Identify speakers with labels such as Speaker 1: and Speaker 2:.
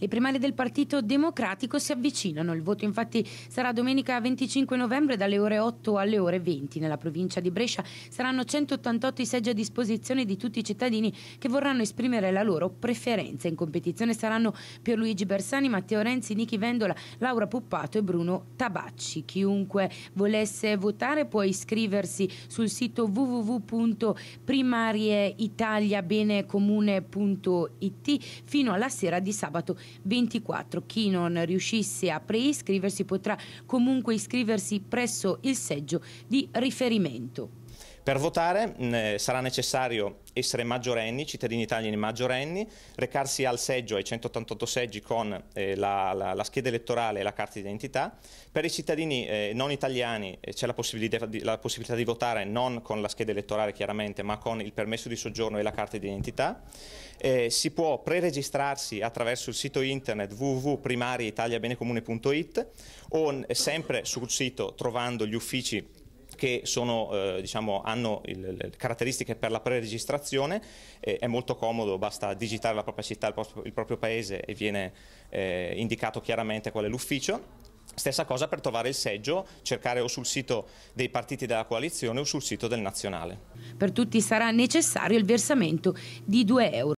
Speaker 1: Le primarie del Partito Democratico si avvicinano. Il voto infatti sarà domenica 25 novembre dalle ore 8 alle ore 20. Nella provincia di Brescia saranno 188 i seggi a disposizione di tutti i cittadini che vorranno esprimere la loro preferenza. In competizione saranno Pierluigi Bersani, Matteo Renzi, Nichi Vendola, Laura Puppato e Bruno Tabacci. Chiunque volesse votare può iscriversi sul sito www.primarieitaliabenecomune.it fino alla sera di sabato 24. Chi non riuscisse a preiscriversi potrà comunque iscriversi presso il seggio di riferimento.
Speaker 2: Per votare mh, eh, sarà necessario essere maggiorenni, cittadini italiani maggiorenni, recarsi al seggio, ai 188 seggi con eh, la, la, la, scheda elettorale e la carta d'identità. Per i cittadini eh, non italiani eh, c'è la possibilità, di, la possibilità di votare non con la scheda elettorale chiaramente, ma con il permesso di soggiorno e la carta d'identità. Eh, si può preregistrarsi attraverso il sito internet www.primariaitaliabenecomune.it o eh, sempre sul sito trovando gli uffici che sono, eh, diciamo, hanno il, le caratteristiche per la preregistrazione, eh, è molto comodo, basta digitare la propria città, il proprio, il proprio paese e viene eh, indicato chiaramente qual è l'ufficio. Stessa cosa per trovare il seggio, cercare o sul sito dei partiti della coalizione o sul sito del nazionale.
Speaker 1: Per tutti sarà necessario il versamento di 2 euro.